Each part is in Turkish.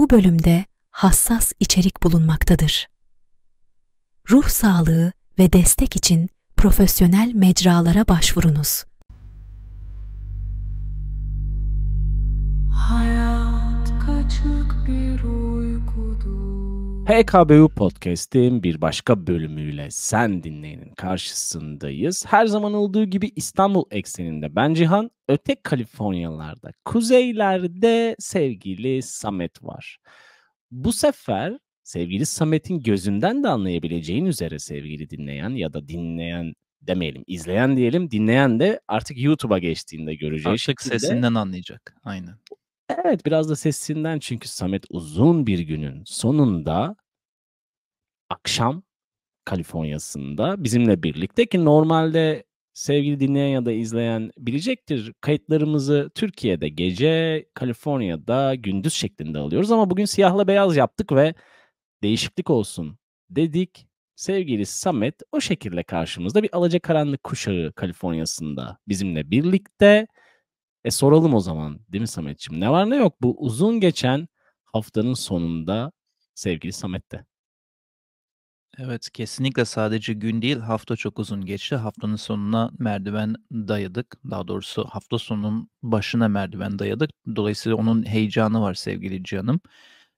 bu bölümde hassas içerik bulunmaktadır. Ruh sağlığı ve destek için profesyonel mecralara başvurunuz. Hayat kaçık bir ruh. PKBU Podcast'in bir başka bölümüyle sen dinleyenin karşısındayız. Her zaman olduğu gibi İstanbul ekseninde ben Cihan, öte Kaliforniyalarda, kuzeylerde sevgili Samet var. Bu sefer sevgili Samet'in gözünden de anlayabileceğin üzere sevgili dinleyen ya da dinleyen demeyelim, izleyen diyelim, dinleyen de artık YouTube'a geçtiğinde göreceği artık şekilde. sesinden anlayacak, aynen. Evet biraz da sesinden çünkü Samet uzun bir günün sonunda akşam Kaliforniya'sında bizimle birlikte ki normalde sevgili dinleyen ya da izleyen bilecektir. Kayıtlarımızı Türkiye'de gece, Kaliforniya'da gündüz şeklinde alıyoruz ama bugün siyahla beyaz yaptık ve değişiklik olsun dedik. Sevgili Samet o şekilde karşımızda bir alacakaranlık kuşağı Kaliforniya'sında bizimle birlikte. E soralım o zaman değil mi Samet'ciğim? Ne var ne yok bu uzun geçen haftanın sonunda sevgili Samet'te. Evet kesinlikle sadece gün değil hafta çok uzun geçti. Haftanın sonuna merdiven dayadık. Daha doğrusu hafta sonunun başına merdiven dayadık. Dolayısıyla onun heyecanı var sevgili Canım.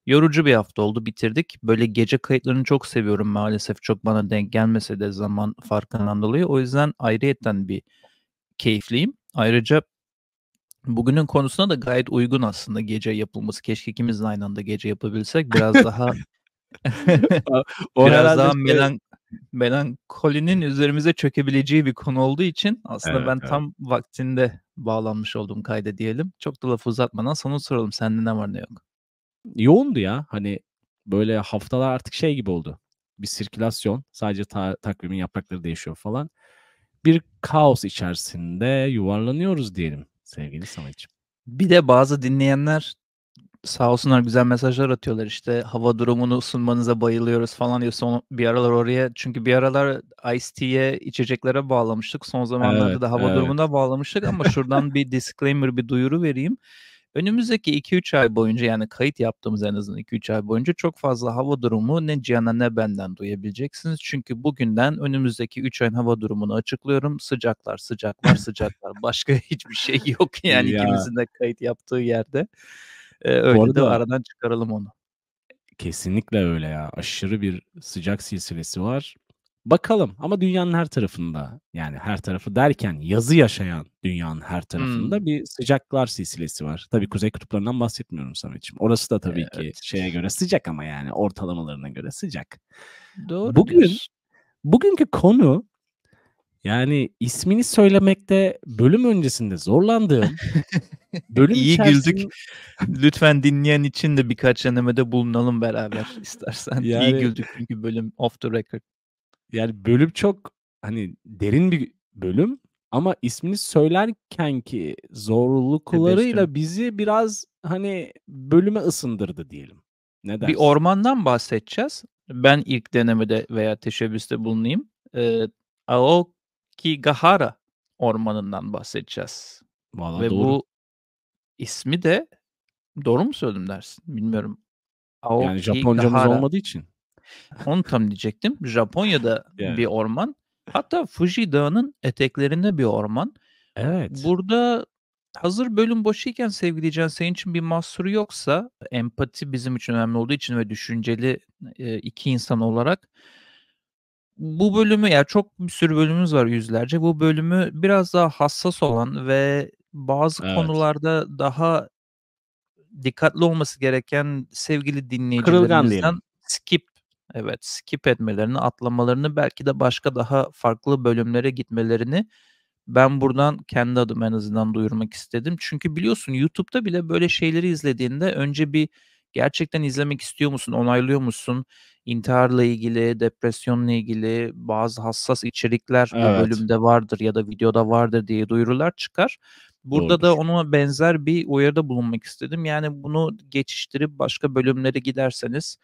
Yorucu bir hafta oldu bitirdik. Böyle gece kayıtlarını çok seviyorum maalesef çok bana denk gelmese de zaman farkından dolayı. O yüzden ayrıyetten bir keyifliyim. Ayrıca Bugünün konusuna da gayet uygun aslında gece yapılması. Keşke ikimiz de aynı anda gece yapabilsek. Biraz daha o biraz daha şey... melan melankolinin üzerimize çökebileceği bir konu olduğu için aslında evet, ben evet. tam vaktinde bağlanmış olduğum kayda diyelim. Çok da laf uzatmadan sana soralım sende ne var ne yok. Yoğundu ya hani böyle haftalar artık şey gibi oldu. Bir sirkülasyon sadece ta- takvimin yaprakları değişiyor falan. Bir kaos içerisinde yuvarlanıyoruz diyelim sevgili Samet'ciğim. Bir de bazı dinleyenler sağ olsunlar güzel mesajlar atıyorlar işte hava durumunu sunmanıza bayılıyoruz falan diyor son bir aralar oraya çünkü bir aralar Ice-T'ye içeceklere bağlamıştık son zamanlarda evet, da hava evet. durumuna bağlamıştık ama şuradan bir disclaimer bir duyuru vereyim. Önümüzdeki 2-3 ay boyunca yani kayıt yaptığımız en azından 2-3 ay boyunca çok fazla hava durumu ne Cihan'a ne benden duyabileceksiniz. Çünkü bugünden önümüzdeki 3 ayın hava durumunu açıklıyorum. Sıcaklar, sıcaklar, sıcaklar. Başka hiçbir şey yok yani ya. ikimizin de kayıt yaptığı yerde. Ee, öyle arada, de aradan çıkaralım onu. Kesinlikle öyle ya. Aşırı bir sıcak silsilesi var. Bakalım ama dünyanın her tarafında yani her tarafı derken yazı yaşayan dünyanın her tarafında hmm. bir sıcaklar silsilesi var. Tabii kuzey kutuplarından bahsetmiyorum Samet'ciğim. Orası da tabii evet. ki şeye göre sıcak ama yani ortalamalarına göre sıcak. Doğru. Bugün diyorsun. bugünkü konu yani ismini söylemekte bölüm öncesinde zorlandığım böl İyi içerisinde... güldük. Lütfen dinleyen için de birkaç denemede bulunalım beraber istersen. Yani... İyi güldük çünkü bölüm off the record yani bölüm çok hani derin bir bölüm ama ismini söylerken ki zorluklarıyla bizi biraz hani bölüme ısındırdı diyelim. Ne dersin? Bir ormandan bahsedeceğiz. Ben ilk denemede veya teşebbüste bulunayım. Ee, Aokigahara ormanından bahsedeceğiz. Vallahi Ve doğru. bu ismi de doğru mu söyledim dersin? Bilmiyorum. Aoki yani Japoncamız olmadığı için. Onu tam diyecektim. Japonya'da yani. bir orman. Hatta Fuji Dağı'nın eteklerinde bir orman. Evet. Burada hazır bölüm boşuyken sevgili Can senin için bir mahsuru yoksa empati bizim için önemli olduğu için ve düşünceli e, iki insan olarak bu bölümü ya yani çok bir sürü bölümümüz var yüzlerce. Bu bölümü biraz daha hassas olan ve bazı evet. konularda daha dikkatli olması gereken sevgili dinleyicilerimizden skip Evet skip etmelerini, atlamalarını belki de başka daha farklı bölümlere gitmelerini ben buradan kendi adım en azından duyurmak istedim. Çünkü biliyorsun YouTube'da bile böyle şeyleri izlediğinde önce bir gerçekten izlemek istiyor musun, onaylıyor musun? İntiharla ilgili, depresyonla ilgili bazı hassas içerikler evet. o bölümde vardır ya da videoda vardır diye duyurular çıkar. Burada Doğrudur. da ona benzer bir uyarıda bulunmak istedim. Yani bunu geçiştirip başka bölümlere giderseniz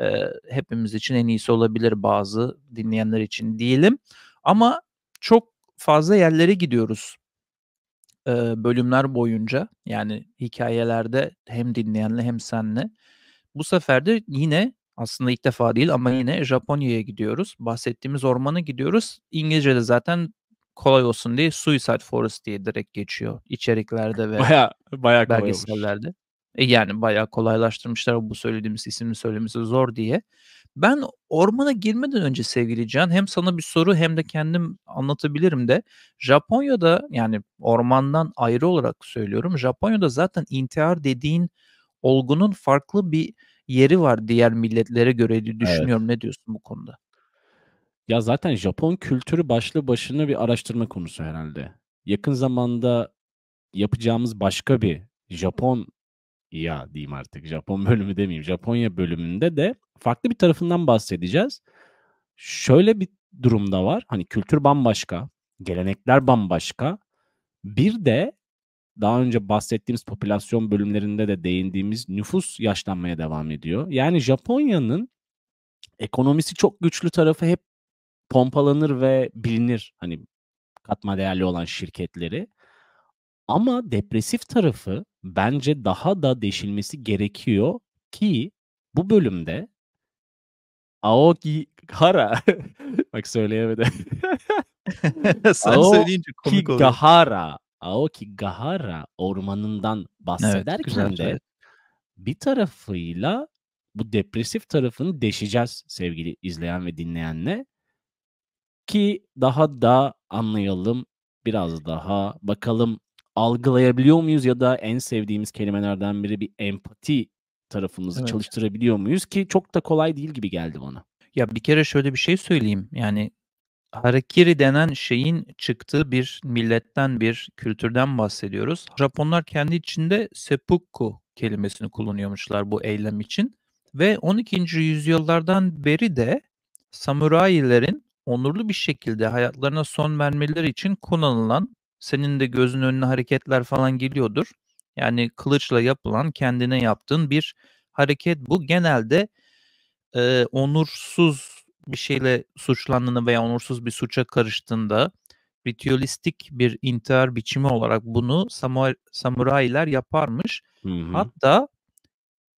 e, hepimiz için en iyisi olabilir bazı dinleyenler için diyelim. Ama çok fazla yerlere gidiyoruz e, bölümler boyunca yani hikayelerde hem dinleyenle hem senle. Bu sefer de yine aslında ilk defa değil ama yine Japonya'ya gidiyoruz. Bahsettiğimiz ormana gidiyoruz. İngilizce'de zaten kolay olsun diye Suicide Forest diye direkt geçiyor içeriklerde ve baya, baya belgesellerde. Olmuş. E, yani bayağı kolaylaştırmışlar bu söylediğimiz ismini söylemesi zor diye. Ben ormana girmeden önce sevgili Can hem sana bir soru hem de kendim anlatabilirim de Japonya'da yani ormandan ayrı olarak söylüyorum. Japonya'da zaten intihar dediğin olgunun farklı bir yeri var diğer milletlere göre diye düşünüyorum. Evet. Ne diyorsun bu konuda? Ya zaten Japon kültürü başlı başına bir araştırma konusu herhalde. Yakın zamanda yapacağımız başka bir Japon ya diyeyim artık Japon bölümü demeyeyim Japonya bölümünde de farklı bir tarafından bahsedeceğiz. Şöyle bir durumda var. Hani kültür bambaşka, gelenekler bambaşka. Bir de daha önce bahsettiğimiz popülasyon bölümlerinde de değindiğimiz nüfus yaşlanmaya devam ediyor. Yani Japonya'nın ekonomisi çok güçlü tarafı hep pompalanır ve bilinir. Hani katma değerli olan şirketleri. Ama depresif tarafı bence daha da deşilmesi gerekiyor ki bu bölümde Aoki Gahara, bak söyleyemedi, Sen söyleyince komik oluyor. Gahara Aoki Gahara ormanından bahsederken evet, de bir tarafıyla bu depresif tarafını deşeceğiz sevgili izleyen ve dinleyenle ki daha da anlayalım biraz daha bakalım algılayabiliyor muyuz ya da en sevdiğimiz kelimelerden biri bir empati tarafımızı evet. çalıştırabiliyor muyuz ki çok da kolay değil gibi geldi bana. Ya bir kere şöyle bir şey söyleyeyim. Yani harakiri denen şeyin çıktığı bir milletten bir kültürden bahsediyoruz. Japonlar kendi içinde seppuku kelimesini kullanıyormuşlar bu eylem için ve 12. yüzyıllardan beri de samurailerin onurlu bir şekilde hayatlarına son vermeleri için kullanılan senin de gözün önüne hareketler falan geliyordur. Yani kılıçla yapılan kendine yaptığın bir hareket bu. Genelde e, onursuz bir şeyle suçlandığında veya onursuz bir suça karıştığında ritüelistik bir intihar biçimi olarak bunu samuraylar yaparmış. Hı hı. Hatta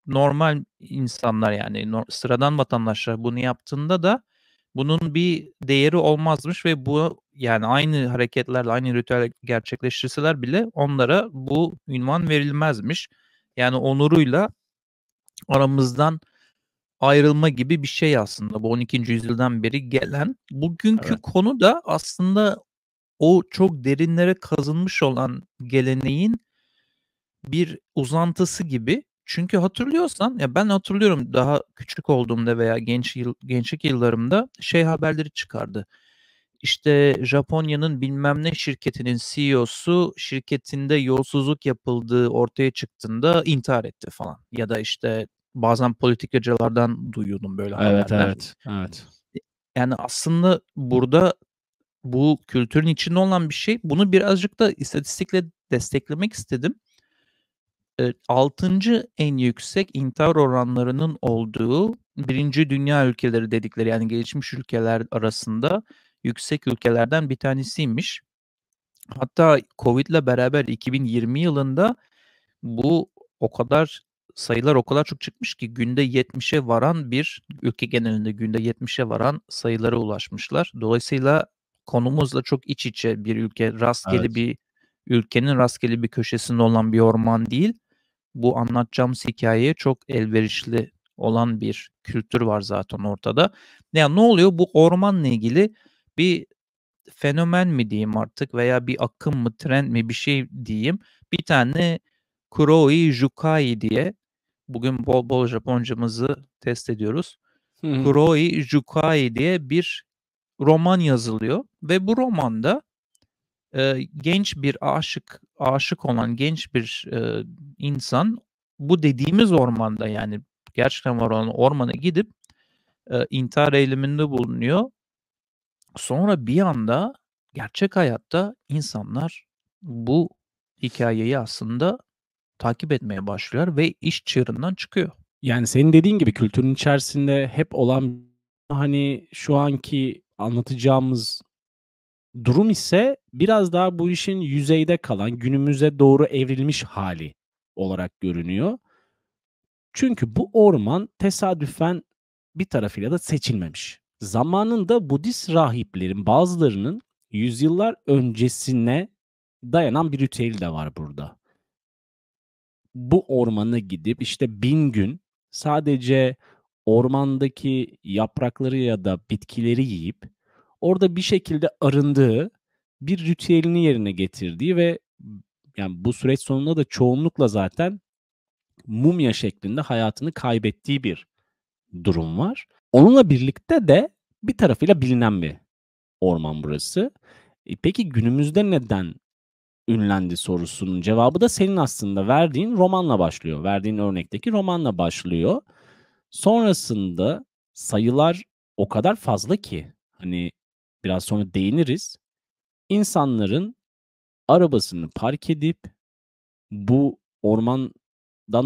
normal insanlar yani sıradan vatandaşlar bunu yaptığında da bunun bir değeri olmazmış ve bu yani aynı hareketlerle aynı ritüel gerçekleştirseler bile onlara bu ünvan verilmezmiş. Yani onuruyla aramızdan ayrılma gibi bir şey aslında bu 12. yüzyıldan beri gelen. Bugünkü evet. konu da aslında o çok derinlere kazınmış olan geleneğin bir uzantısı gibi çünkü hatırlıyorsan ya ben hatırlıyorum daha küçük olduğumda veya genç yıl, gençlik yıllarımda şey haberleri çıkardı. İşte Japonya'nın bilmem ne şirketinin CEO'su şirketinde yolsuzluk yapıldığı ortaya çıktığında intihar etti falan. Ya da işte bazen politikacılardan duyuyordum böyle evet, Evet, evet. E, yani aslında burada bu kültürün içinde olan bir şey. Bunu birazcık da istatistikle desteklemek istedim. 6. E, en yüksek intihar oranlarının olduğu birinci dünya ülkeleri dedikleri yani gelişmiş ülkeler arasında yüksek ülkelerden bir tanesiymiş. Hatta Covid ile beraber 2020 yılında bu o kadar sayılar o kadar çok çıkmış ki günde 70'e varan bir ülke genelinde günde 70'e varan sayılara ulaşmışlar. Dolayısıyla konumuzla çok iç içe bir ülke rastgele evet. bir ülkenin rastgele bir köşesinde olan bir orman değil bu anlatacağımız hikayeye çok elverişli olan bir kültür var zaten ortada. Yani ne oluyor? Bu ormanla ilgili bir fenomen mi diyeyim artık veya bir akım mı trend mi bir şey diyeyim. Bir tane Kuroi Jukai diye bugün bol bol Japoncamızı test ediyoruz. Kuroi Jukai diye bir roman yazılıyor ve bu romanda e, genç bir aşık aşık olan genç bir e, insan bu dediğimiz ormanda yani gerçekten var olan ormana gidip e, intihar eyleminde bulunuyor. Sonra bir anda gerçek hayatta insanlar bu hikayeyi aslında takip etmeye başlıyorlar ve iş çığırından çıkıyor. Yani senin dediğin gibi kültürün içerisinde hep olan hani şu anki anlatacağımız Durum ise biraz daha bu işin yüzeyde kalan, günümüze doğru evrilmiş hali olarak görünüyor. Çünkü bu orman tesadüfen bir tarafıyla da seçilmemiş. Zamanında Budist rahiplerin bazılarının yüzyıllar öncesine dayanan bir ritüeli de var burada. Bu ormana gidip işte bin gün sadece ormandaki yaprakları ya da bitkileri yiyip orada bir şekilde arındığı, bir ritüelini yerine getirdiği ve yani bu süreç sonunda da çoğunlukla zaten mumya şeklinde hayatını kaybettiği bir durum var. Onunla birlikte de bir tarafıyla bilinen bir orman burası. E peki günümüzde neden ünlendi sorusunun cevabı da senin aslında verdiğin romanla başlıyor. Verdiğin örnekteki romanla başlıyor. Sonrasında sayılar o kadar fazla ki hani biraz sonra değiniriz. İnsanların arabasını park edip bu ormandan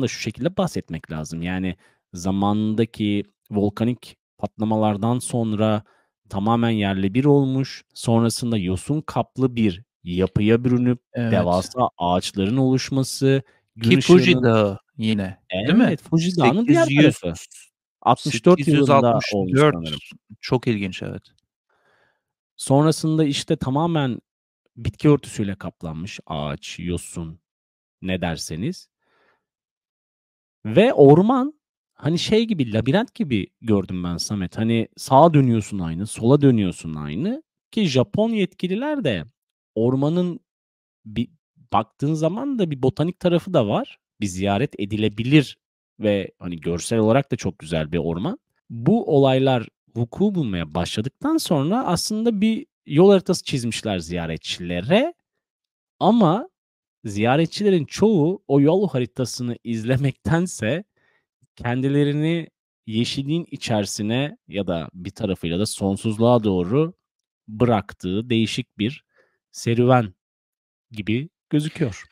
da şu şekilde bahsetmek lazım. Yani zamandaki volkanik patlamalardan sonra tamamen yerli bir olmuş. Sonrasında yosun kaplı bir yapıya bürünüp evet. devasa ağaçların oluşması. Ki Fuji Dağı yine evet, değil mi? Evet Fuji Dağı'nın diğer tarafı. 64 864 yılında olmuş sanırım. Çok ilginç evet. Sonrasında işte tamamen bitki örtüsüyle kaplanmış ağaç, yosun ne derseniz. Ve orman hani şey gibi labirent gibi gördüm ben Samet. Hani sağa dönüyorsun aynı, sola dönüyorsun aynı ki Japon yetkililer de ormanın bir baktığın zaman da bir botanik tarafı da var. Bir ziyaret edilebilir ve hani görsel olarak da çok güzel bir orman. Bu olaylar vuku bulmaya başladıktan sonra aslında bir yol haritası çizmişler ziyaretçilere ama ziyaretçilerin çoğu o yol haritasını izlemektense kendilerini yeşilliğin içerisine ya da bir tarafıyla da sonsuzluğa doğru bıraktığı değişik bir serüven gibi gözüküyor.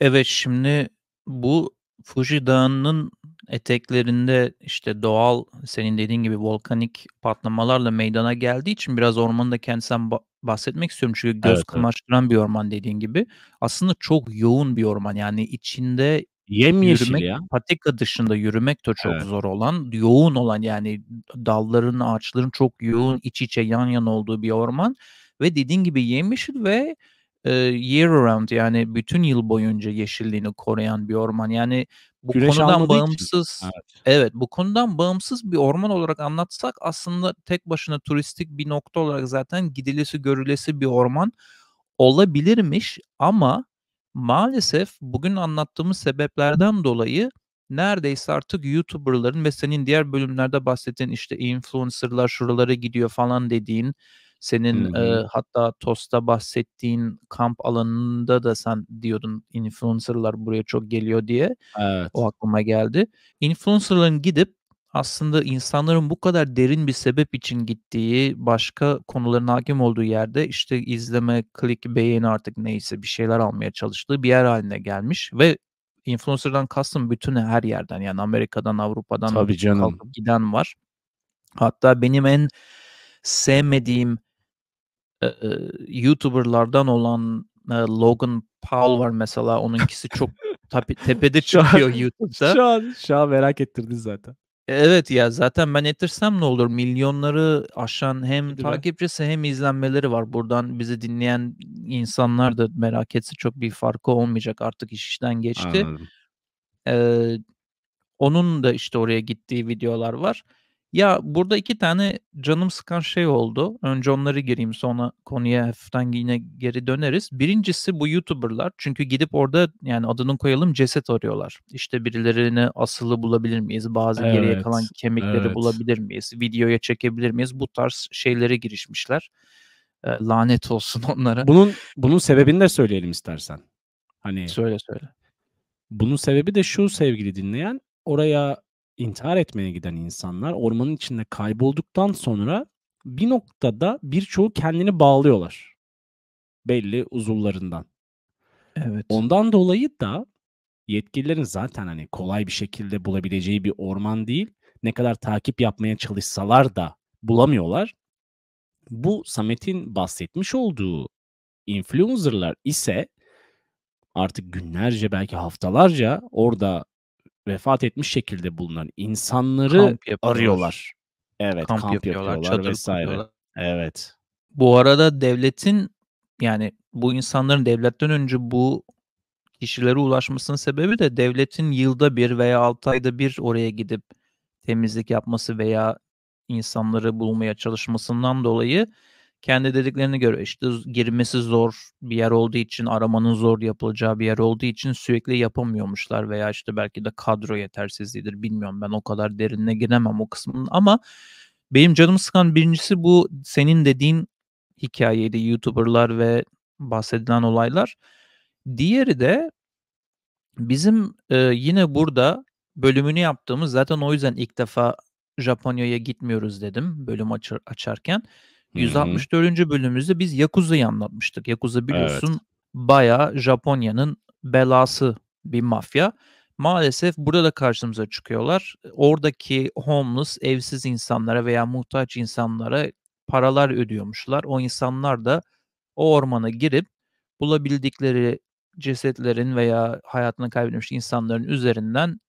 Evet şimdi bu Fuji Dağı'nın eteklerinde işte doğal senin dediğin gibi volkanik patlamalarla meydana geldiği için biraz ormanın da kendisinden bahsetmek istiyorum. Çünkü göz evet, kamaştıran evet. bir orman dediğin gibi. Aslında çok yoğun bir orman yani içinde Yemyeşil yürümek, ya. patika dışında yürümek de çok evet. zor olan, yoğun olan yani dalların, ağaçların çok yoğun iç içe yan yana olduğu bir orman. Ve dediğin gibi yemyeşil ve e, year round yani bütün yıl boyunca yeşilliğini koruyan bir orman. Yani bu Güneş konudan bağımsız evet. evet bu konudan bağımsız bir orman olarak anlatsak aslında tek başına turistik bir nokta olarak zaten gidilesi görülesi bir orman olabilirmiş ama maalesef bugün anlattığımız sebeplerden dolayı neredeyse artık YouTuber'ların ve senin diğer bölümlerde bahsettiğin işte influencer'lar şuralara gidiyor falan dediğin senin hmm. e, hatta TOS'ta bahsettiğin kamp alanında da sen diyordun influencerlar buraya çok geliyor diye. Evet. O aklıma geldi. Influencerların gidip aslında insanların bu kadar derin bir sebep için gittiği, başka konuların hakim olduğu yerde işte izleme, klik, beğeni artık neyse bir şeyler almaya çalıştığı bir yer haline gelmiş ve influencer'dan kastım bütün her yerden yani Amerika'dan, Avrupa'dan Tabii canım. giden var. Hatta benim en sevmediğim e, YouTuber'lardan olan e, Logan Paul var mesela. Onunkisi çok tepe, tepede çıkıyor YouTube'da. Şu an, şu an merak ettirdin zaten. Evet ya zaten ben ettirsem ne olur? Milyonları aşan hem Değil takipçisi hem izlenmeleri var. Buradan bizi dinleyen insanlar da merak etse çok bir farkı olmayacak. Artık iş işten geçti. Ee, onun da işte oraya gittiği videolar var. Ya burada iki tane canım sıkan şey oldu. Önce onları gireyim sonra konuya hafiften yine geri döneriz. Birincisi bu YouTuber'lar. Çünkü gidip orada yani adını koyalım ceset arıyorlar. İşte birilerini asılı bulabilir miyiz? Bazı evet, geriye kalan kemikleri evet. bulabilir miyiz? Videoya çekebilir miyiz? Bu tarz şeylere girişmişler. E, lanet olsun onlara. Bunun bunun sebebini de söyleyelim istersen. Hani Söyle söyle. Bunun sebebi de şu sevgili dinleyen. Oraya intihar etmeye giden insanlar ormanın içinde kaybolduktan sonra bir noktada birçoğu kendini bağlıyorlar. Belli uzuvlarından. Evet. Ondan dolayı da yetkililerin zaten hani kolay bir şekilde bulabileceği bir orman değil. Ne kadar takip yapmaya çalışsalar da bulamıyorlar. Bu Samet'in bahsetmiş olduğu influencerlar ise artık günlerce belki haftalarca orada vefat etmiş şekilde bulunan insanları arıyorlar. Evet, kamp, kamp yapıyorlar, yapıyorlar çadır vesaire. Kuruyorlar. Evet. Bu arada devletin yani bu insanların devletten önce bu kişilere ulaşmasının sebebi de devletin yılda bir veya altı ayda bir oraya gidip temizlik yapması veya insanları bulmaya çalışmasından dolayı kendi dediklerini göre işte girmesi zor bir yer olduğu için aramanın zor yapılacağı bir yer olduğu için sürekli yapamıyormuşlar veya işte belki de kadro yetersizliğidir bilmiyorum ben o kadar derinine giremem o kısmın ama benim canım sıkan birincisi bu senin dediğin hikayeydi YouTuber'lar ve bahsedilen olaylar. Diğeri de bizim e, yine burada bölümünü yaptığımız zaten o yüzden ilk defa Japonya'ya gitmiyoruz dedim bölüm açar, açarken. 164. Hı-hı. bölümümüzde biz Yakuza'yı anlatmıştık. Yakuza biliyorsun evet. bayağı Japonya'nın belası bir mafya. Maalesef burada da karşımıza çıkıyorlar. Oradaki homeless, evsiz insanlara veya muhtaç insanlara paralar ödüyormuşlar. O insanlar da o ormana girip bulabildikleri cesetlerin veya hayatını kaybetmiş insanların üzerinden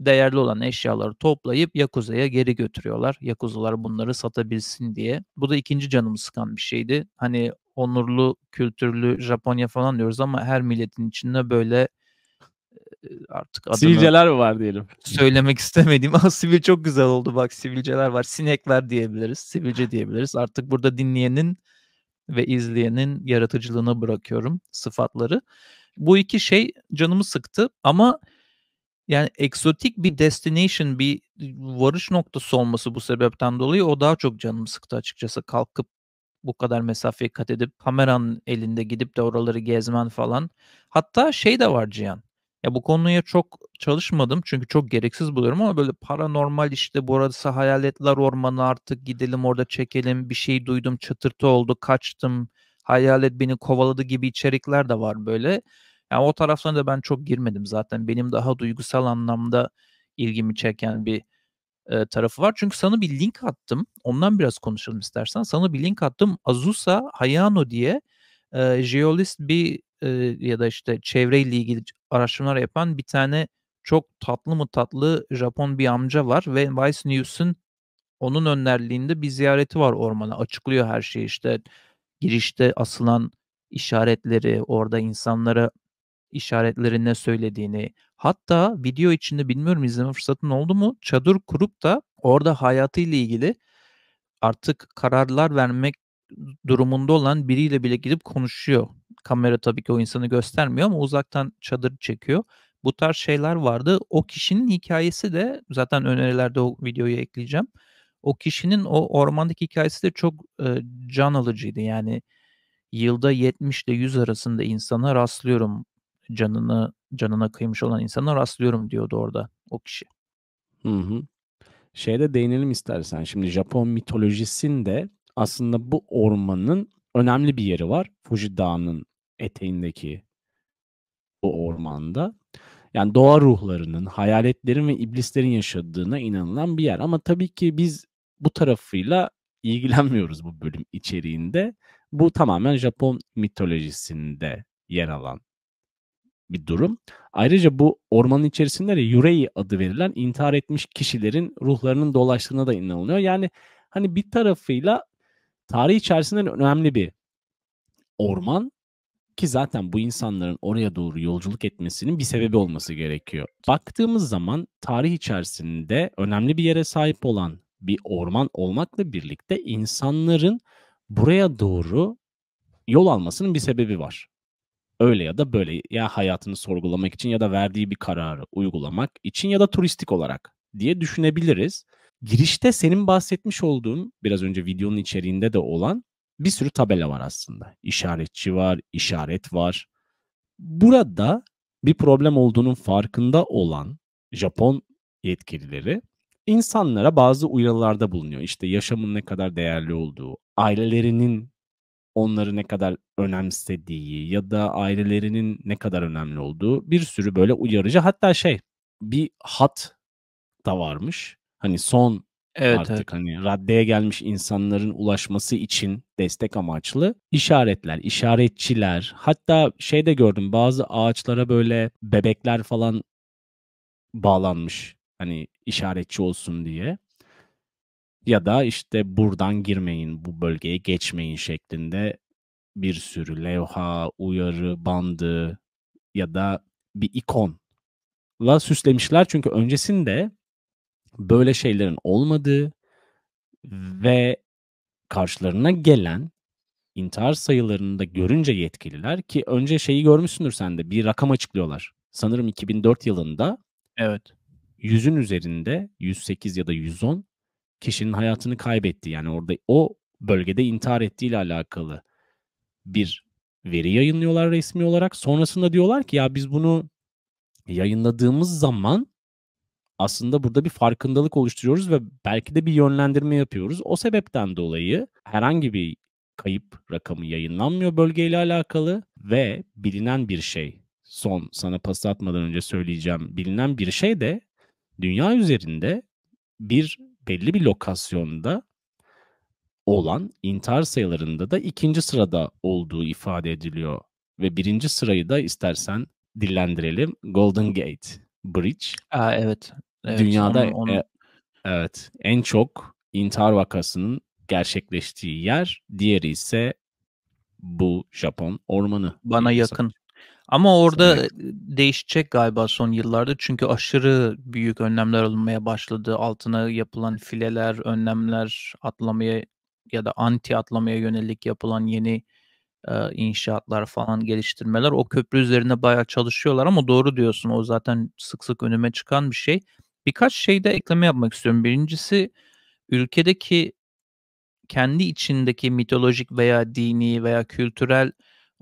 değerli olan eşyaları toplayıp Yakuza'ya geri götürüyorlar. Yakuzalar bunları satabilsin diye. Bu da ikinci canımı sıkan bir şeydi. Hani onurlu, kültürlü Japonya falan diyoruz ama her milletin içinde böyle artık adını sivilceler mi var diyelim. Söylemek istemediğim. Aa, sivil çok güzel oldu bak sivilceler var. Sinekler diyebiliriz. Sivilce diyebiliriz. Artık burada dinleyenin ve izleyenin yaratıcılığına bırakıyorum sıfatları. Bu iki şey canımı sıktı ama yani eksotik bir destination, bir varış noktası olması bu sebepten dolayı o daha çok canımı sıktı açıkçası. Kalkıp bu kadar mesafeyi kat edip kameranın elinde gidip de oraları gezmen falan. Hatta şey de var Cihan. Ya bu konuya çok çalışmadım çünkü çok gereksiz buluyorum ama böyle paranormal işte burası hayaletler ormanı artık gidelim orada çekelim bir şey duydum çatırtı oldu kaçtım hayalet beni kovaladı gibi içerikler de var böyle. Yani o taraflarına da ben çok girmedim zaten. Benim daha duygusal anlamda ilgimi çeken bir e, tarafı var. Çünkü sana bir link attım. Ondan biraz konuşalım istersen. Sana bir link attım. Azusa Hayano diye e, jeolist bir e, ya da işte çevreyle ilgili araştırmalar yapan bir tane çok tatlı mı tatlı Japon bir amca var ve Vice News'un onun önderliğinde bir ziyareti var ormana. Açıklıyor her şeyi işte girişte asılan işaretleri, orada insanlara işaretlerine söylediğini, hatta video içinde bilmiyorum izleme fırsatın oldu mu çadır kurup da orada hayatıyla ilgili artık kararlar vermek durumunda olan biriyle bile gidip konuşuyor. Kamera tabii ki o insanı göstermiyor ama uzaktan çadır çekiyor. Bu tarz şeyler vardı. O kişinin hikayesi de zaten önerilerde o videoyu ekleyeceğim. O kişinin o ormandaki hikayesi de çok e, can alıcıydı. Yani yılda 70 ile 100 arasında insana rastlıyorum canını canına kıymış olan insana rastlıyorum diyordu orada o kişi. Hı hı. Şeyde değinelim istersen. Şimdi Japon mitolojisinde aslında bu ormanın önemli bir yeri var. Fuji Dağı'nın eteğindeki bu ormanda. Yani doğa ruhlarının, hayaletlerin ve iblislerin yaşadığına inanılan bir yer. Ama tabii ki biz bu tarafıyla ilgilenmiyoruz bu bölüm içeriğinde. Bu tamamen Japon mitolojisinde yer alan bir durum. Ayrıca bu ormanın içerisinde de Yurei adı verilen intihar etmiş kişilerin ruhlarının dolaştığına da inanılıyor. Yani hani bir tarafıyla tarih içerisinde önemli bir orman ki zaten bu insanların oraya doğru yolculuk etmesinin bir sebebi olması gerekiyor. Baktığımız zaman tarih içerisinde önemli bir yere sahip olan bir orman olmakla birlikte insanların buraya doğru yol almasının bir sebebi var öyle ya da böyle ya hayatını sorgulamak için ya da verdiği bir kararı uygulamak için ya da turistik olarak diye düşünebiliriz. Girişte senin bahsetmiş olduğun biraz önce videonun içeriğinde de olan bir sürü tabela var aslında. İşaretçi var, işaret var. Burada bir problem olduğunun farkında olan Japon yetkilileri insanlara bazı uyarılarda bulunuyor. İşte yaşamın ne kadar değerli olduğu, ailelerinin onları ne kadar önemsediği ya da ailelerinin ne kadar önemli olduğu bir sürü böyle uyarıcı hatta şey bir hat da varmış. Hani son evet, artık evet. hani raddeye gelmiş insanların ulaşması için destek amaçlı işaretler, işaretçiler. Hatta şey de gördüm bazı ağaçlara böyle bebekler falan bağlanmış. Hani işaretçi olsun diye ya da işte buradan girmeyin, bu bölgeye geçmeyin şeklinde bir sürü levha, uyarı, bandı ya da bir ikonla süslemişler. Çünkü öncesinde böyle şeylerin olmadığı ve karşılarına gelen intihar sayılarını da görünce yetkililer ki önce şeyi görmüşsündür sen de bir rakam açıklıyorlar. Sanırım 2004 yılında evet. 100'ün üzerinde 108 ya da 110 kişinin hayatını kaybetti. Yani orada o bölgede intihar ile alakalı bir veri yayınlıyorlar resmi olarak. Sonrasında diyorlar ki ya biz bunu yayınladığımız zaman aslında burada bir farkındalık oluşturuyoruz ve belki de bir yönlendirme yapıyoruz. O sebepten dolayı herhangi bir kayıp rakamı yayınlanmıyor bölgeyle alakalı ve bilinen bir şey son sana pas atmadan önce söyleyeceğim bilinen bir şey de dünya üzerinde bir belli bir lokasyonda olan intihar sayılarında da ikinci sırada olduğu ifade ediliyor. Ve birinci sırayı da istersen dillendirelim. Golden Gate Bridge. Aa, evet. evet. Dünyada onu, onu... E, evet en çok intihar vakasının gerçekleştiği yer. Diğeri ise bu Japon ormanı. Bana yakın. Ama orada Kesinlikle. değişecek galiba son yıllarda çünkü aşırı büyük önlemler alınmaya başladı. Altına yapılan fileler, önlemler, atlamaya ya da anti atlamaya yönelik yapılan yeni e, inşaatlar falan geliştirmeler. O köprü üzerine bayağı çalışıyorlar ama doğru diyorsun o zaten sık sık önüme çıkan bir şey. Birkaç şeyde ekleme yapmak istiyorum. Birincisi ülkedeki kendi içindeki mitolojik veya dini veya kültürel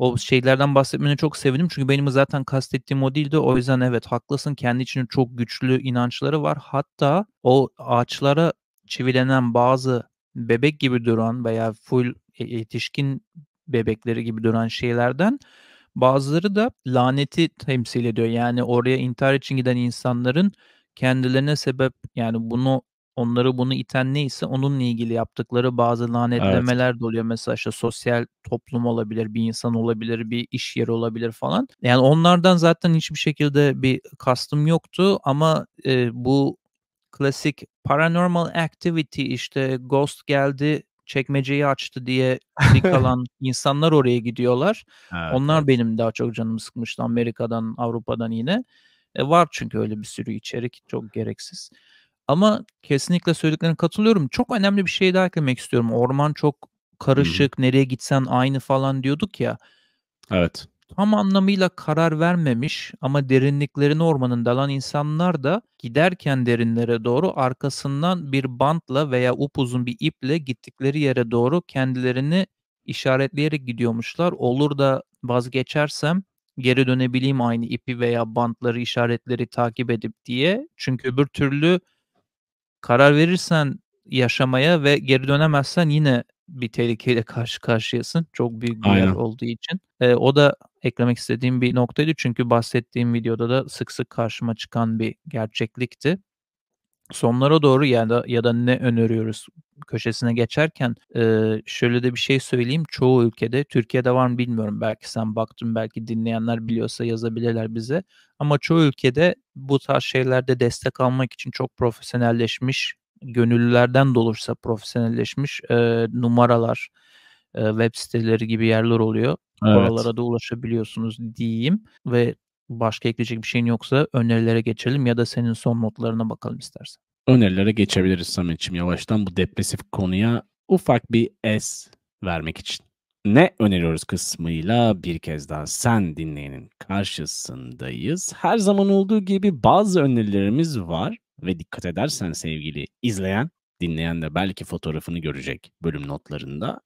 o şeylerden bahsetmene çok sevindim. Çünkü benim zaten kastettiğim o değildi. O yüzden evet haklısın. Kendi içinde çok güçlü inançları var. Hatta o ağaçlara çivilenen bazı bebek gibi duran veya full e, yetişkin bebekleri gibi duran şeylerden bazıları da laneti temsil ediyor. Yani oraya intihar için giden insanların kendilerine sebep yani bunu onları bunu iten neyse onunla ilgili yaptıkları bazı lanetlemeler evet. de oluyor. Mesela işte sosyal toplum olabilir, bir insan olabilir, bir iş yeri olabilir falan. Yani onlardan zaten hiçbir şekilde bir kastım yoktu ama e, bu klasik paranormal activity işte ghost geldi çekmeceyi açtı diye kalan insanlar oraya gidiyorlar. Evet. Onlar benim daha çok canımı sıkmıştı Amerika'dan, Avrupa'dan yine. E, var çünkü öyle bir sürü içerik çok gereksiz. Ama kesinlikle söylediklerine katılıyorum. Çok önemli bir şey daha eklemek istiyorum. Orman çok karışık, Hı. nereye gitsen aynı falan diyorduk ya. Evet. Tam anlamıyla karar vermemiş ama derinliklerini ormanın dalan insanlar da giderken derinlere doğru arkasından bir bantla veya upuzun bir iple gittikleri yere doğru kendilerini işaretleyerek gidiyormuşlar. Olur da vazgeçersem geri dönebileyim aynı ipi veya bantları işaretleri takip edip diye. Çünkü öbür türlü karar verirsen yaşamaya ve geri dönemezsen yine bir tehlikeyle karşı karşıyasın. Çok büyük bir Aynen. yer olduğu için. E, o da eklemek istediğim bir noktaydı. Çünkü bahsettiğim videoda da sık sık karşıma çıkan bir gerçeklikti. Sonlara doğru ya da ya da ne öneriyoruz köşesine geçerken e, şöyle de bir şey söyleyeyim. Çoğu ülkede, Türkiye'de var mı bilmiyorum. Belki sen baktın, belki dinleyenler biliyorsa yazabilirler bize. Ama çoğu ülkede bu tarz şeylerde destek almak için çok profesyonelleşmiş, gönüllülerden dolursa olursa profesyonelleşmiş e, numaralar, e, web siteleri gibi yerler oluyor. Evet. Oralara da ulaşabiliyorsunuz diyeyim ve başka ekleyecek bir şeyin yoksa önerilere geçelim ya da senin son notlarına bakalım istersen önerilere geçebiliriz Samet'ciğim yavaştan bu depresif konuya ufak bir es vermek için. Ne öneriyoruz kısmıyla bir kez daha sen dinleyenin karşısındayız. Her zaman olduğu gibi bazı önerilerimiz var ve dikkat edersen sevgili izleyen, dinleyen de belki fotoğrafını görecek bölüm notlarında.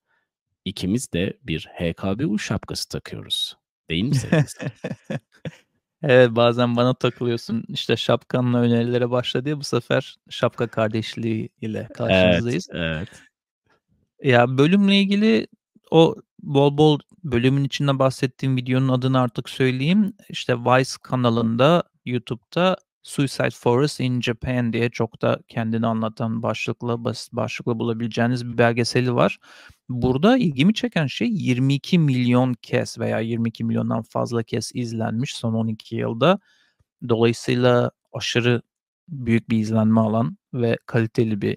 İkimiz de bir HKBU şapkası takıyoruz. Değil mi Evet bazen bana takılıyorsun işte şapkanla önerilere başla diye bu sefer şapka kardeşliği ile karşınızdayız. Evet, evet. Ya bölümle ilgili o bol bol bölümün içinde bahsettiğim videonun adını artık söyleyeyim. İşte Vice kanalında YouTube'da Suicide Forest in Japan diye çok da kendini anlatan başlıkla basit başlıkla bulabileceğiniz bir belgeseli var. Burada ilgimi çeken şey 22 milyon kez veya 22 milyondan fazla kez izlenmiş son 12 yılda. Dolayısıyla aşırı büyük bir izlenme alan ve kaliteli bir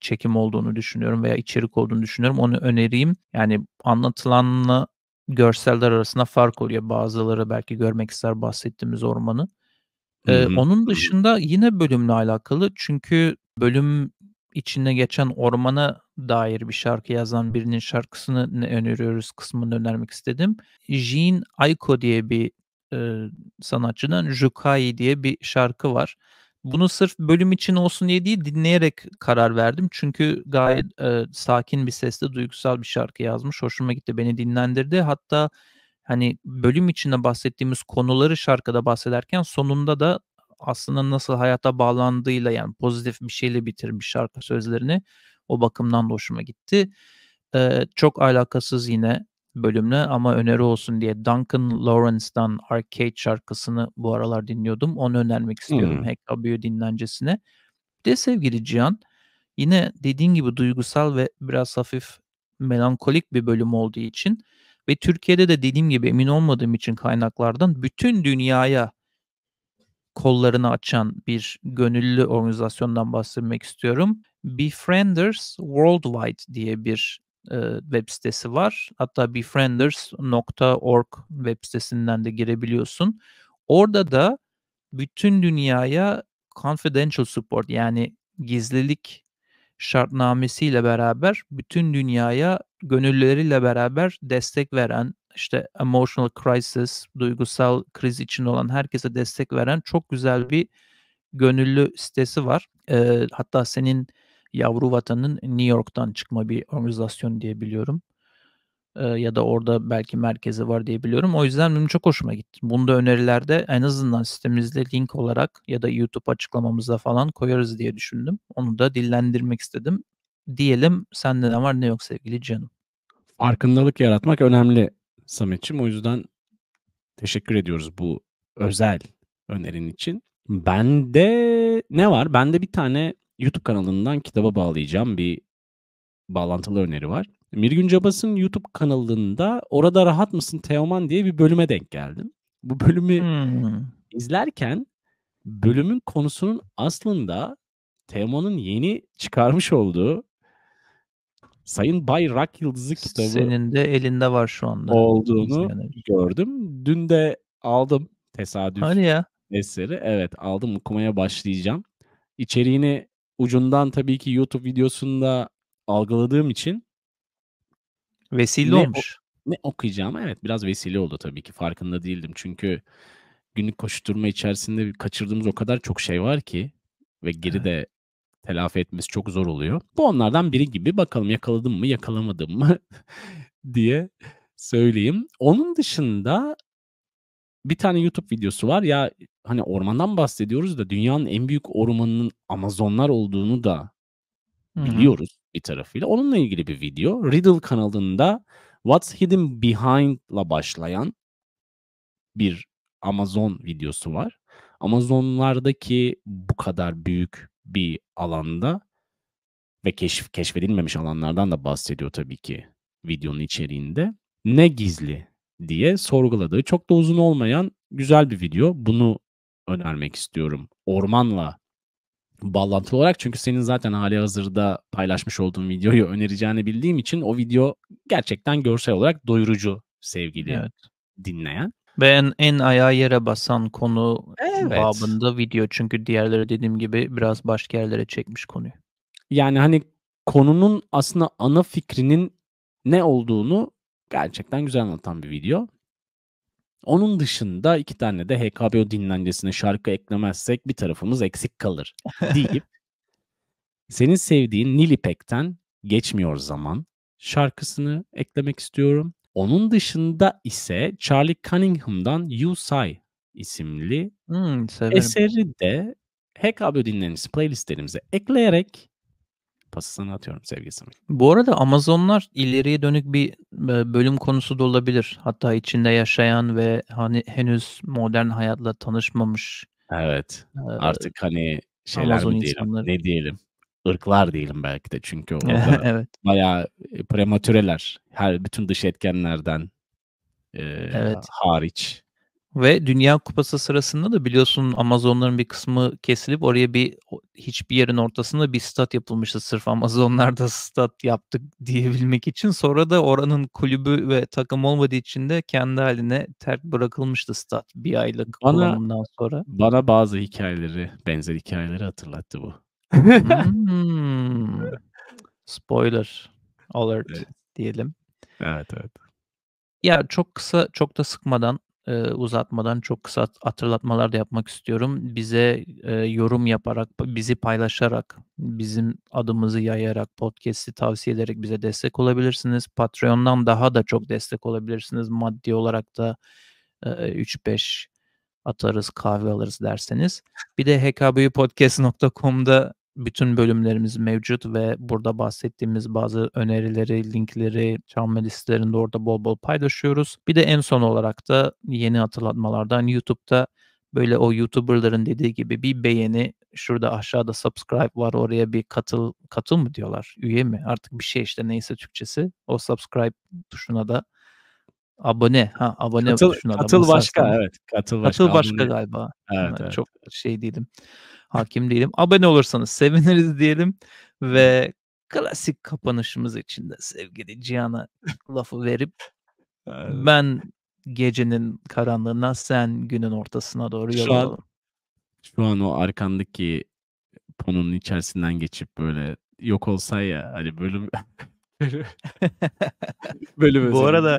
çekim olduğunu düşünüyorum veya içerik olduğunu düşünüyorum. Onu önereyim. Yani anlatılanla görseller arasında fark oluyor. Bazıları belki görmek ister bahsettiğimiz ormanı. Ee, onun dışında yine bölümle alakalı çünkü bölüm içinde geçen ormana dair bir şarkı yazan birinin şarkısını öneriyoruz kısmını önermek istedim. Jean Aiko diye bir e, sanatçıdan Jukai diye bir şarkı var. Bunu sırf bölüm için olsun diye değil dinleyerek karar verdim. Çünkü gayet e, sakin bir sesle duygusal bir şarkı yazmış. Hoşuma gitti beni dinlendirdi. Hatta hani bölüm içinde bahsettiğimiz konuları şarkıda bahsederken sonunda da aslında nasıl hayata bağlandığıyla yani pozitif bir şeyle bitirmiş şarkı sözlerini. O bakımdan da hoşuma gitti. Ee, çok alakasız yine bölümle ama öneri olsun diye Duncan Lawrence'dan Arcade şarkısını bu aralar dinliyordum. Onu önermek istiyorum hmm. Hackabio dinlencesine. Bir de sevgili Cihan yine dediğin gibi duygusal ve biraz hafif melankolik bir bölüm olduğu için ve Türkiye'de de dediğim gibi emin olmadığım için kaynaklardan bütün dünyaya kollarını açan bir gönüllü organizasyondan bahsetmek istiyorum. Befrienders Worldwide diye bir e, web sitesi var. Hatta befrienders.org web sitesinden de girebiliyorsun. Orada da bütün dünyaya confidential support yani gizlilik şartnamesiyle beraber bütün dünyaya gönüllüleriyle beraber destek veren, işte emotional crisis, duygusal kriz için olan herkese destek veren çok güzel bir gönüllü sitesi var. E, hatta senin yavru vatanın New York'tan çıkma bir organizasyon diye biliyorum. E, ya da orada belki merkezi var diye biliyorum. O yüzden benim çok hoşuma gitti. Bunda önerilerde en azından sitemizde link olarak ya da YouTube açıklamamızda falan koyarız diye düşündüm. Onu da dillendirmek istedim. Diyelim sende ne var ne yok sevgili canım. Farkındalık yaratmak önemli Samet'ciğim. O yüzden teşekkür ediyoruz bu özel önerin için. Bende ne var? Bende bir tane YouTube kanalından kitaba bağlayacağım bir bağlantılı öneri var. Mirgün Cabas'ın YouTube kanalında Orada Rahat Mısın Teoman diye bir bölüme denk geldim. Bu bölümü hmm. izlerken bölümün konusunun aslında Teoman'ın yeni çıkarmış olduğu Sayın Bayrak Yıldızı kitabı senin de elinde var şu anda. olduğunu yani. gördüm. Dün de aldım tesadüf hani ya. eseri. Evet aldım okumaya başlayacağım. İçeriğini ucundan tabii ki YouTube videosunda algıladığım için vesile ne, olmuş. ne okuyacağım evet biraz vesile oldu tabii ki farkında değildim. Çünkü günlük koşturma içerisinde kaçırdığımız o kadar çok şey var ki ve geri de telafi etmesi çok zor oluyor. Bu onlardan biri gibi bakalım yakaladım mı yakalamadım mı diye söyleyeyim. Onun dışında bir tane YouTube videosu var ya hani ormandan bahsediyoruz da dünyanın en büyük ormanının Amazonlar olduğunu da biliyoruz hı bir tarafıyla. Onunla ilgili bir video Riddle kanalında What's Hidden Behind'la başlayan bir Amazon videosu var. Amazonlardaki bu kadar büyük bir alanda ve keşf keşfedilmemiş alanlardan da bahsediyor tabii ki videonun içeriğinde. Ne gizli diye sorguladığı çok da uzun olmayan güzel bir video. Bunu önermek istiyorum. Ormanla bağlantılı olarak çünkü senin zaten hali hazırda paylaşmış olduğun videoyu önereceğini bildiğim için o video gerçekten görsel olarak doyurucu sevgili evet. dinleyen. Ben en ayağa yere basan konu Evet. babında video. Çünkü diğerleri dediğim gibi biraz başka yerlere çekmiş konuyu. Yani hani konunun aslında ana fikrinin ne olduğunu gerçekten güzel anlatan bir video. Onun dışında iki tane de HKBO dinlencesine şarkı eklemezsek bir tarafımız eksik kalır deyip senin sevdiğin Nilipek'ten Geçmiyor Zaman şarkısını eklemek istiyorum. Onun dışında ise Charlie Cunningham'dan You Sigh isimli hmm, eseri de Hack Audio dinlenirse playlistlerimize ekleyerek pası sana atıyorum sevgili Samir. Bu arada Amazonlar ileriye dönük bir e, bölüm konusu da olabilir. Hatta içinde yaşayan ve hani henüz modern hayatla tanışmamış. Evet. E, artık hani şeyler Amazon mi diyelim, insanları. ne diyelim? ırklar diyelim belki de çünkü orada evet. bayağı e, prematüreler her bütün dış etkenlerden e, evet. hariç. Ve Dünya Kupası sırasında da biliyorsun Amazonların bir kısmı kesilip oraya bir hiçbir yerin ortasında bir stat yapılmıştı. Sırf Amazonlarda stat yaptık diyebilmek için. Sonra da oranın kulübü ve takım olmadığı için de kendi haline terk bırakılmıştı stat bir aylık bana, kullanımdan sonra. Bana bazı hikayeleri, benzer hikayeleri hatırlattı bu. Hmm. Spoiler alert evet. diyelim. Evet evet. Ya çok kısa çok da sıkmadan e, uzatmadan çok kısa hatırlatmalar da yapmak istiyorum. Bize e, yorum yaparak, bizi paylaşarak, bizim adımızı yayarak, podcast'i tavsiye ederek bize destek olabilirsiniz. Patreon'dan daha da çok destek olabilirsiniz. Maddi olarak da e, 3-5 atarız, kahve alırız derseniz. Bir de hkbupodcast.com'da bütün bölümlerimiz mevcut ve burada bahsettiğimiz bazı önerileri, linkleri çalma listelerinde orada bol bol paylaşıyoruz. Bir de en son olarak da yeni hatırlatmalardan YouTube'da böyle o YouTuber'ların dediği gibi bir beğeni şurada aşağıda subscribe var oraya bir katıl katıl mı diyorlar üye mi artık bir şey işte neyse Türkçesi o subscribe tuşuna da abone ha abone katıl, tuşuna katıl da başka evet katıl başka katıl başka abone. galiba evet, yani evet. çok şey dedim hakim değilim. Abone olursanız seviniriz diyelim ve klasik kapanışımız için de sevgili Cihan'a lafı verip ben gecenin karanlığına sen günün ortasına doğru yol alalım. Şu an o arkandaki ponunun içerisinden geçip böyle yok olsay ya hani bölüm bölüm Bu arada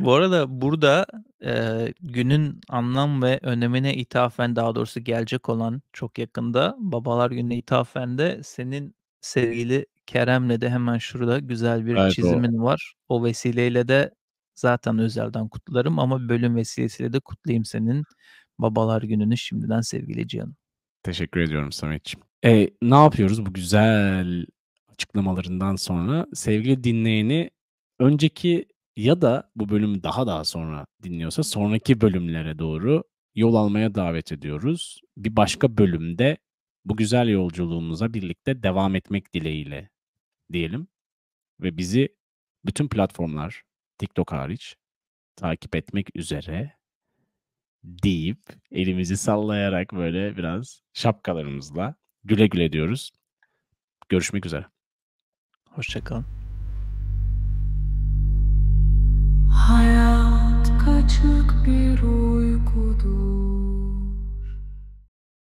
bu arada burada, eee, günün anlam ve önemine ithafen daha doğrusu gelecek olan çok yakında Babalar Günü'ne ithafen de senin sevgili Kerem'le de hemen şurada güzel bir Evet o. var. O vesileyle de zaten özelden kutlarım ama bölüm vesilesiyle de kutlayayım senin Babalar Günü'nü şimdiden sevgili Cihan'ım. Teşekkür ediyorum Samet'ciğim. Eee, ne yapıyoruz bu güzel açıklamalarından sonra? Sevgili dinleyeni önceki ya da bu bölümü daha daha sonra dinliyorsa sonraki bölümlere doğru yol almaya davet ediyoruz. Bir başka bölümde bu güzel yolculuğumuza birlikte devam etmek dileğiyle diyelim ve bizi bütün platformlar TikTok hariç takip etmek üzere deyip elimizi sallayarak böyle biraz şapkalarımızla güle güle diyoruz. Görüşmek üzere. Hoşçakalın. Hayat kaçık bir uykudur